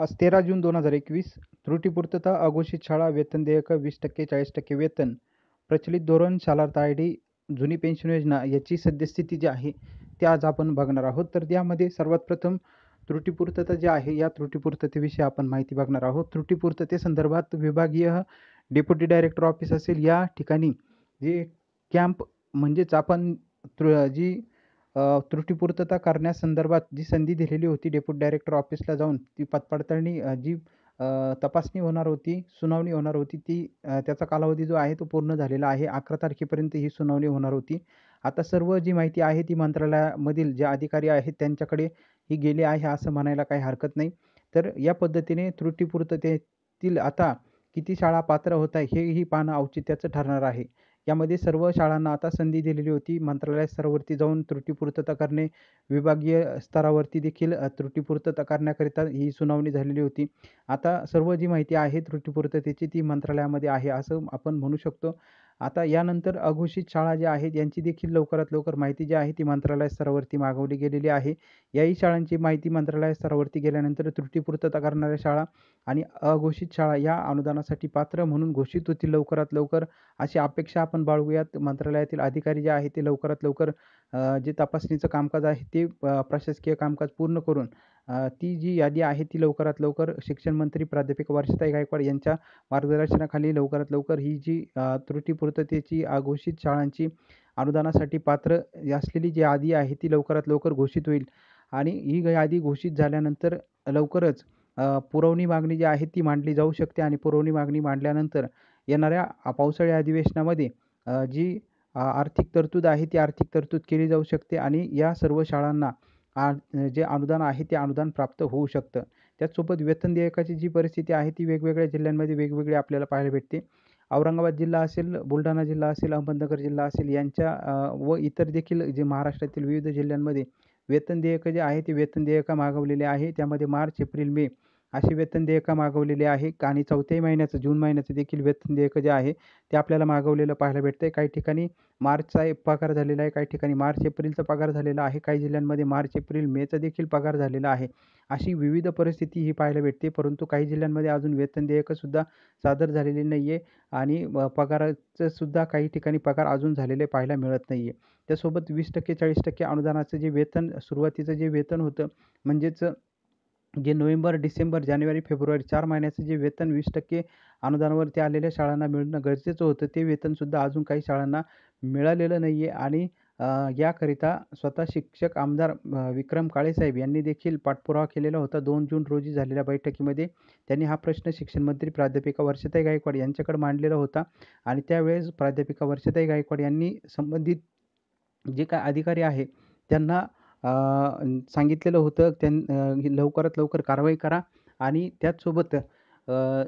आज तेरा जून दोन हजार एकवीस त्रुटीपूर्तता अघोषित शाळा वेतन देयक वीस टक्के चाळीस टक्के वेतन प्रचलित धोरण शालार्थ आय डी जुनी पेन्शन योजना याची सद्यस्थिती जी आहे ती आज आपण बघणार आहोत तर यामध्ये सर्वात प्रथम त्रुटीपूर्तता जी आहे या त्रुटीपूर्ततेविषयी आपण माहिती बघणार आहोत त्रुटीपूर्ततेसंदर्भात विभागीय डेप्युटी डायरेक्टर ऑफिस असेल या ठिकाणी जे कॅम्प म्हणजेच आपण जी त्रुटीपूर्तता करण्यासंदर्भात जी संधी दिलेली होती डेप्युटी डायरेक्टर ऑफिसला जाऊन ती पडताळणी जी तपासणी होणार होती सुनावणी होणार होती ती त्याचा कालावधी जो आहे तो पूर्ण झालेला आहे अकरा तारखेपर्यंत ही सुनावणी होणार होती आता सर्व जी माहिती आहे ती मंत्रालयामधील जे अधिकारी आहेत त्यांच्याकडे ही गेली आहे असं म्हणायला काही हरकत नाही तर या पद्धतीने त्रुटीपूर्ततेतील आता किती शाळा पात्र होत आहे हेही पाहणं औचित्याचं ठरणार आहे यामध्ये सर्व शाळांना आता संधी दिलेली होती मंत्रालय स्तरावरती जाऊन त्रुटीपूर्तता करणे विभागीय स्तरावरती देखील त्रुटीपूर्तता करण्याकरिता ही सुनावणी झालेली होती आता सर्व जी माहिती आहे त्रुटीपूर्ततेची ती मंत्रालयामध्ये आहे असं आपण म्हणू शकतो आता यानंतर अघोषित शाळा ज्या आहेत यांची देखील लवकरात लवकर माहिती जी आहे ती मंत्रालय स्तरावरती मागवली गेलेली आहे याही शाळांची माहिती मंत्रालय स्तरावरती गेल्यानंतर त्रुटीपूर्तता करणाऱ्या शाळा आणि अघोषित शाळा या अनुदानासाठी पात्र म्हणून घोषित होतील लवकरात लवकर अशी अपेक्षा आपण बाळगूयात मंत्रालयातील अधिकारी जे आहेत ते लवकरात लवकर जे तपासणीचं कामकाज आहे ते प्रशासकीय कामकाज पूर्ण करून ती जी यादी आहे ती लवकरात लवकर शिक्षण मंत्री प्राध्यापक वर्षाताई गायकवाड यांच्या मार्गदर्शनाखाली लवकरात लवकर ही जी अ, त्रुटीपूर्ततेची अघोषित शाळांची अनुदानासाठी पात्र असलेली जी यादी आहे ती लवकरात लवकर घोषित होईल आणि ही यादी घोषित झाल्यानंतर लवकरच पुरवणी मागणी जी आहे ती मांडली जाऊ शकते आणि पुरवणी मागणी मांडल्यानंतर येणाऱ्या पावसाळी अधिवेशनामध्ये जी आर्थिक तरतूद आहे ती आर्थिक तरतूद केली जाऊ शकते आणि या सर्व शाळांना आ जे अनुदान आहे ते अनुदान प्राप्त होऊ शकतं त्याचसोबत वेतन देयकाची जी परिस्थिती आहे ती वेगवेगळ्या जिल्ह्यांमध्ये वेगवेगळी आपल्याला पाहायला भेटते औरंगाबाद जिल्हा असेल बुलढाणा जिल्हा असेल अहमदनगर जिल्हा असेल यांच्या व इतर देखील जे महाराष्ट्रातील विविध जिल्ह्यांमध्ये वेतन देयकं जे आहे ते वेतन देयकं मागवलेले आहे त्यामध्ये मार्च एप्रिल मे अशी वेतन देयका मागवलेली आहे आणि चौथ्याही महिन्याचं जून महिन्याचं देखील वेतन देयकं जे आहे ते आपल्याला मागवलेलं पाहायला भेटतं आहे काही ठिकाणी मार्चचा पगार झालेला आहे काही ठिकाणी मार्च एप्रिलचा पगार झालेला आहे काही जिल्ह्यांमध्ये मार्च एप्रिल मेचा देखील पगार झालेला आहे अशी विविध परिस्थिती ही पाहायला भेटते परंतु काही जिल्ह्यांमध्ये अजून वेतन देयकंसुद्धा सादर झालेली नाही आहे आणि पगाराचंसुद्धा काही ठिकाणी पगार अजून झालेले पाहायला मिळत नाही आहे त्यासोबत वीस टक्के चाळीस टक्के अनुदानाचं जे वेतन सुरुवातीचं जे वेतन होतं म्हणजेच जे नोव्हेंबर डिसेंबर जानेवारी फेब्रुवारी चार महिन्याचं जे वेतन वीस टक्के अनुदानावरती आलेल्या शाळांना मिळणं गरजेचं होतं ते वेतनसुद्धा अजून काही शाळांना मिळालेलं नाही आहे आणि याकरिता स्वतः शिक्षक आमदार विक्रम काळेसाहेब यांनी देखील पाठपुरावा केलेला होता दोन जून रोजी झालेल्या बैठकीमध्ये त्यांनी हा प्रश्न शिक्षणमंत्री प्राध्यापिका वर्षताई गायकवाड यांच्याकडे मांडलेला होता आणि त्यावेळेस प्राध्यापिका वर्षताई गायकवाड यांनी संबंधित जे काय अधिकारी आहे त्यांना सांगितलेलं होतं त्यां लवकरात लवकर कारवाई करा आणि त्याचसोबत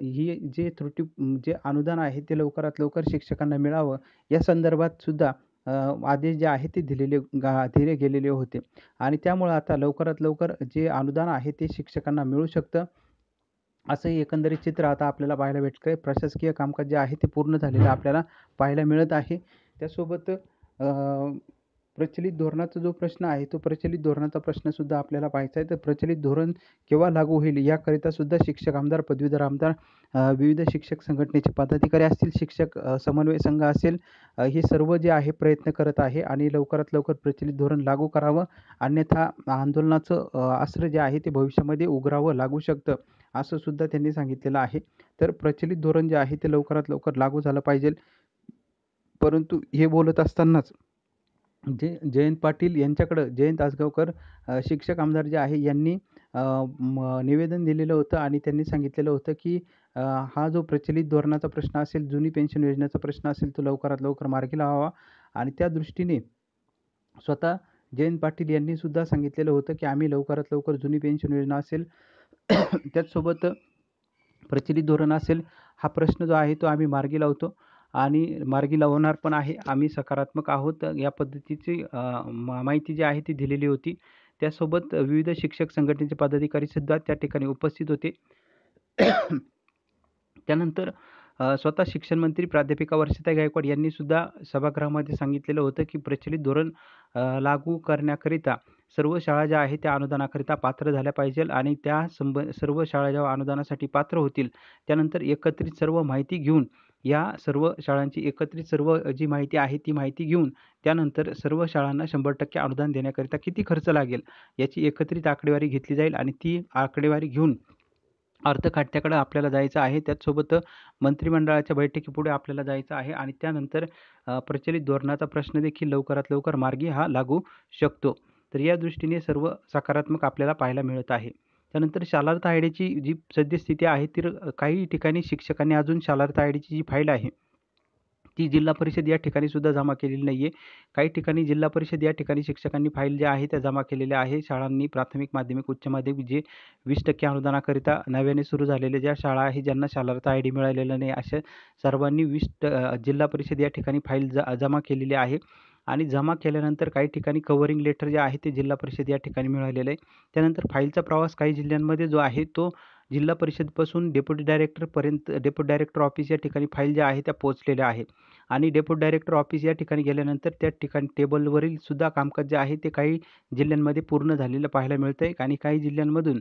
ही जे त्रुटी जे अनुदान आहे ते लवकरात लवकर शिक्षकांना मिळावं या सुद्धा आदेश जे आहे ते दिलेले गा दिले गेलेले होते आणि त्यामुळं आता लवकरात लवकर जे अनुदान आहे ते शिक्षकांना मिळू शकतं असं एकंदरीत चित्र आता आपल्याला पाहायला भेटतं आहे प्रशासकीय कामकाज जे आहे ते पूर्ण झालेलं आपल्याला पाहायला मिळत आहे त्यासोबत प्रचलित धोरणाचा जो प्रश्न आहे तो प्रचलित धोरणाचा प्रश्नसुद्धा आपल्याला पाहायचा आहे तर प्रचलित धोरण केव्हा लागू होईल याकरितासुद्धा शिक्षक आमदार पदवीधर आमदार विविध शिक्षक संघटनेचे पदाधिकारी असतील शिक्षक समन्वय संघ असेल हे सर्व जे आहे प्रयत्न करत आहे आणि लवकरात लवकर प्रचलित धोरण लागू करावं अन्यथा आंदोलनाचं आश्रय जे आहे ते भविष्यामध्ये उघरावं लागू शकतं असं सुद्धा त्यांनी सांगितलेलं आहे तर प्रचलित धोरण जे आहे ते लवकरात लवकर लागू झालं पाहिजे परंतु हे बोलत असतानाच जे जयंत पाटील यांच्याकडं जयंत आसगावकर शिक्षक आमदार जे आहे यांनी निवेदन दिलेलं होतं आणि त्यांनी सांगितलेलं होतं की हा जो प्रचलित धोरणाचा प्रश्न असेल जुनी पेन्शन योजनेचा प्रश्न असेल तो लवकरात लवकर मार्गी लावावा आणि त्या दृष्टीने स्वतः जयंत पाटील यांनीसुद्धा सांगितलेलं होतं की आम्ही लवकरात लवकर जुनी पेन्शन योजना असेल त्याचसोबत प्रचलित धोरण असेल हा प्रश्न जो आहे तो आम्ही मार्गी लावतो आणि मार्गी लावणार पण आहे आम्ही सकारात्मक आहोत या पद्धतीची माहिती जी आहे ती दिलेली होती त्यासोबत विविध शिक्षक संघटनेचे पदाधिकारीसुद्धा त्या ठिकाणी उपस्थित होते त्यानंतर स्वतः शिक्षण मंत्री प्राध्यापिका वर्षिता गायकवाड यांनीसुद्धा सभागृहामध्ये सांगितलेलं होतं की प्रचलित धोरण लागू करण्याकरिता सर्व शाळा ज्या आहेत त्या अनुदानाकरिता पात्र झाल्या पाहिजेल आणि त्या संब सर्व शाळा ज्या अनुदानासाठी पात्र होतील त्यानंतर एकत्रित सर्व माहिती घेऊन या सर्व शाळांची एकत्रित सर्व जी माहिती आहे ती माहिती घेऊन त्यानंतर सर्व शाळांना शंभर टक्के अनुदान देण्याकरिता किती खर्च लागेल याची एकत्रित आकडेवारी घेतली जाईल आणि ती आकडेवारी घेऊन अर्थ आपल्याला जायचं आहे त्याचसोबत मंत्रिमंडळाच्या बैठकीपुढे आपल्याला जायचं आहे आणि त्यानंतर प्रचलित धोरणाचा प्रश्न देखील लवकरात लवकर मार्गी हा लागू शकतो तर या दृष्टीने सर्व सकारात्मक आपल्याला पाहायला मिळत आहे त्यानंतर शालार्थ आय डीची जी सद्यस्थिती आहे ती काही ठिकाणी शिक्षकांनी अजून शालार्थ आय डीची जी फाईल आहे ती जिल्हा परिषद या ठिकाणी सुद्धा जमा केलेली नाही आहे काही ठिकाणी जिल्हा परिषद या ठिकाणी शिक्षकांनी फाईल ज्या आहे त्या जमा केलेल्या आहे शाळांनी प्राथमिक माध्यमिक उच्च माध्यमिक जे वीस टक्के अनुदानाकरिता नव्याने सुरू झालेल्या ज्या शाळा आहे ज्यांना शालार्थ आय डी मिळालेला नाही अशा सर्वांनी वीस जिल्हा परिषद या ठिकाणी फाईल ज जमा केलेली आहे आणि जमा केल्यानंतर काही ठिकाणी कवरिंग लेटर जे आहे ते जिल्हा परिषद या ठिकाणी मिळालेलं आहे त्यानंतर फाईलचा प्रवास काही जिल्ह्यांमध्ये जो आहे तो जिल्हा परिषदपासून डेप्युटी डायरेक्टरपर्यंत डेप्युटी डायरेक्टर ऑफिस या ठिकाणी फाईल ज्या आहे त्या पोचलेल्या आहे आणि डेप्युटी डायरेक्टर ऑफिस या ठिकाणी गेल्यानंतर त्या ठिकाणी टेबलवरील सुद्धा कामकाज जे आहे ते काही जिल्ह्यांमध्ये पूर्ण झालेलं पाहायला मिळतं आहे आणि काही जिल्ह्यांमधून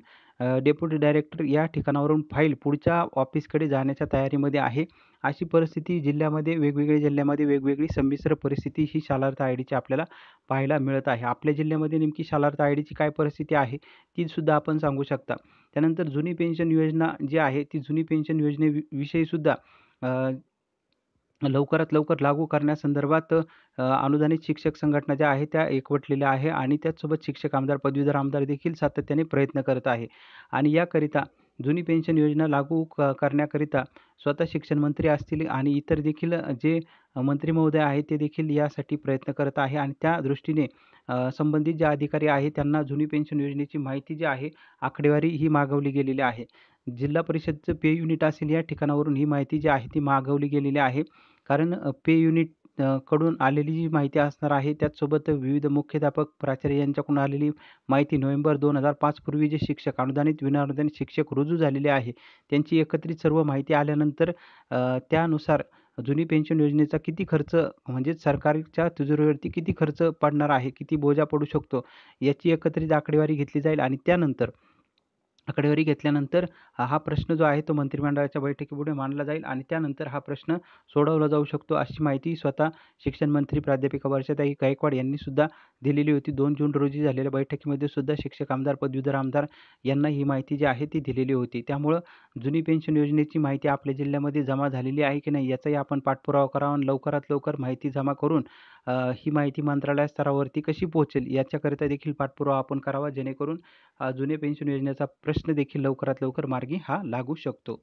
डेप्युटी डायरेक्टर या ठिकाणावरून फाईल पुढच्या ऑफिसकडे जाण्याच्या तयारीमध्ये आहे अशी परिस्थिती जिल्ह्यामध्ये वेगवेगळ्या जिल्ह्यामध्ये वेगवेगळी संमिश्र परिस्थिती ही शालार्थ आय डीची आपल्याला पाहायला मिळत आहे आपल्या जिल्ह्यामध्ये नेमकी शालार्थ आय डीची काय परिस्थिती आहे तीसुद्धा आपण सांगू शकता त्यानंतर जुनी पेन्शन योजना जी आहे ती जुनी पेन्शन विषयीसुद्धा लवकरात लवकर लागू करण्यासंदर्भात अनुदानित शिक्षक संघटना ज्या आहेत त्या एकवटलेल्या आहे आणि त्याचसोबत शिक्षक आमदार पदवीधर आमदार देखील सातत्याने प्रयत्न करत आहे आणि याकरिता जुनी पेन्शन योजना लागू क करण्याकरिता स्वतः शिक्षण मंत्री असतील आणि इतर देखील जे मंत्री महोदय आहेत ते देखील यासाठी प्रयत्न करत आहे आणि त्या दृष्टीने संबंधित जे अधिकारी आहेत त्यांना जुनी पेन्शन योजनेची माहिती जी आहे आकडेवारी ही मागवली गेलेली आहे जिल्हा परिषदचं पे युनिट असेल या ठिकाणावरून ही माहिती जी आहे ती मागवली गेलेली आहे कारण पे युनिट कडून आलेली जी माहिती असणार आहे त्याचसोबत विविध मुख्याध्यापक प्राचार्य यांच्याकडून आलेली माहिती नोव्हेंबर दोन हजार पाचपूर्वी जे शिक्षक अनुदानित विनाअनुदानित शिक्षक रुजू झालेले आहे त्यांची एकत्रित सर्व माहिती आल्यानंतर त्यानुसार जुनी पेन्शन योजनेचा किती खर्च म्हणजेच सरकारच्या तिजोरीवरती किती खर्च पडणार आहे किती बोजा पडू शकतो याची एकत्रित आकडेवारी घेतली जाईल आणि त्यानंतर आकडेवारी घेतल्यानंतर हा प्रश्न जो आहे तो मंत्रिमंडळाच्या बैठकीपुढे मांडला जाईल आणि त्यानंतर हा प्रश्न सोडवला जाऊ शकतो अशी माहिती स्वतः शिक्षण मंत्री प्राध्यापिका वर्षाताई गायकवाड यांनी सुद्धा दिलेली होती दोन जून रोजी झालेल्या बैठकीमध्ये सुद्धा शिक्षक आमदार पदवीधर आमदार यांना ही माहिती जी आहे ती दिलेली होती त्यामुळं जुनी पेन्शन योजनेची माहिती आपल्या जिल्ह्यामध्ये जमा झालेली आहे की नाही याचाही आपण पाठपुरावा करावा आणि लवकरात लवकर माहिती जमा करून ही माहिती मंत्रालय स्तरावरती कशी पोहोचेल याच्याकरिता देखील पाठपुरावा आपण करावा जेणेकरून जुने पेन्शन योजनेचा प्रश्न प्रश्न देखील लवकरात लवकर मार्गी हा लागू शकतो